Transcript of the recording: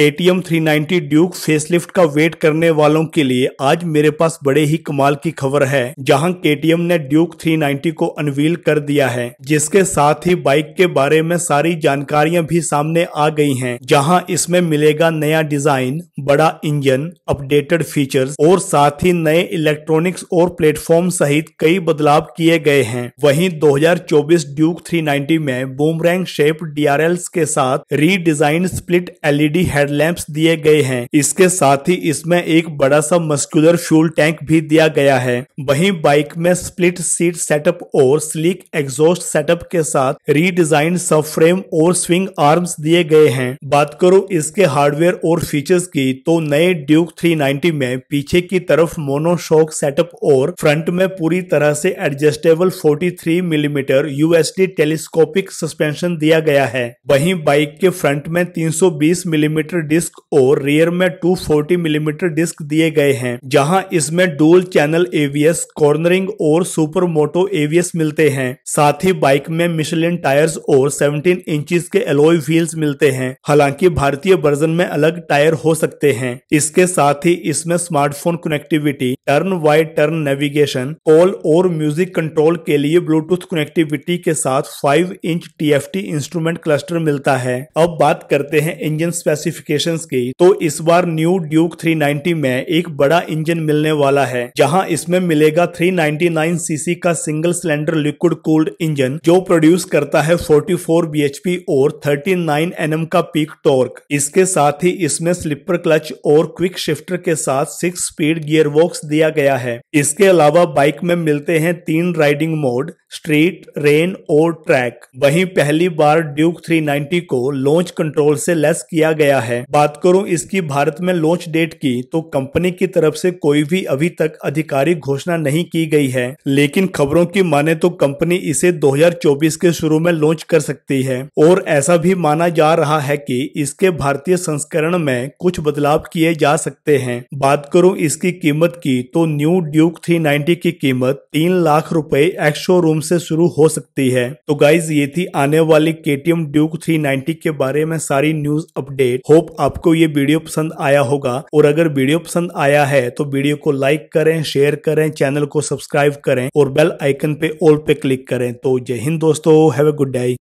ATM 390 Duke facelift का wait करने वालों के लिए आज मेरे पास बड़े ही कमाल की खबर है जहां केटीएम ने ड्यूक 390 को अनवील कर दिया है जिसके साथ ही बाइक के बारे में सारी जानकारियां भी सामने आ गई हैं जहां इसमें मिलेगा नया डिजाइन बड़ा इंजन अपडेटेड फीचर्स और साथ ही नए इलेक्ट्रॉनिक्स और प्लेटफॉर्म सहित कई बदलाव किए गए हैं हजार चौबीस ड्यूक 390 में बूमरैंग शेप डीआरएल्स के साथ redesign split LED head headlamp दिए गए हैं इसके साथ ही इसमें एक बड़ा सा मस्कुलर फ्यूल टैंक भी दिया गया है वहीं बाइक में स्प्लिट सीट सेटअप और स्लीक एग्जॉस्ट सेटअप के साथ रीडिजाइन सब फ्रेम और स्विंग आर्म्स दिए गए हैं बात करो इसके हार्डवेयर और फीचर्स की तो नए ड्यूक 390 में पीछे की तरफ मोनोशॉक सेटअप और फ्रंट में पूरी तरह से adjustable 43 millimetre mm USD telescopic suspension दिया गया है वहीं बाइक के फ्रंट में 320 मिलीमीटर mm मिलीमीटर डिस्क और रियर में 240 मिलीमीटर डिस्क दिए गए हैं जहां इसमें डोल चैनल एवीएस कॉर्नरिंग और सुपर मोटो एवीएस मिलते हैं साथ ही बाइक में मिशलिन टायर्स और 17 इंचेस के एलोय व्हील्स मिलते हैं हालांकि भारतीय वर्जन में अलग टायर हो सकते हैं इसके साथ ही इसमें smartphone connectivity turn by turn navigation call और म्यूजिक कंट्रोल के लिए ब्लूटूथ कनेक्टिविटी के साथ फाइव इंच टी इंस्ट्रूमेंट क्लस्टर मिलता है अब बात करते हैं इंजन स्पेसिफिक स्पेसिफिकेशंस की तो इस बार न्यू ड्यूक 390 में एक बड़ा इंजन मिलने वाला है जहां इसमें मिलेगा 399 सीसी का single cylinder liquid cooled engine जो प्रोड्यूस करता है 44 पी और 39 एम का पीक टॉर्क इसके साथ ही इसमें स्लिपर क्लच और क्विक शिफ्टर के साथ सिक्स स्पीड गियरबॉक्स दिया गया है इसके अलावा बाइक में मिलते हैं तीन राइडिंग मोड स्ट्रीट रेन और ट्रैक वहीं पहली बार ड्यूक 390 को लॉन्च कंट्रोल से लेस किया गया है है बात करूं इसकी भारत में लॉन्च डेट की तो कंपनी की तरफ से कोई भी अभी तक आधिकारिक घोषणा नहीं की गई है लेकिन खबरों की माने तो कंपनी इसे 2024 के शुरू में लॉन्च कर सकती है और ऐसा भी माना जा रहा है कि इसके भारतीय संस्करण में कुछ बदलाव किए जा सकते हैं बात करूँ इसकी कीमत की तो न्यू ड्यूक थ्री की कीमत तीन लाख रूपए एक्स शोरूम ऐसी शुरू हो सकती है तो गाइज ये थी आने वाली के ड्यूक 390 के बारे में सारी न्यूज अपडेट हो होप आपको ये वीडियो पसंद आया होगा और अगर वीडियो पसंद आया है तो वीडियो को लाइक करें शेयर करें चैनल को सब्सक्राइब करें और बेल आइकन पे ऑल पे क्लिक करें तो जय हिंद दोस्तों हैव ए गुड डे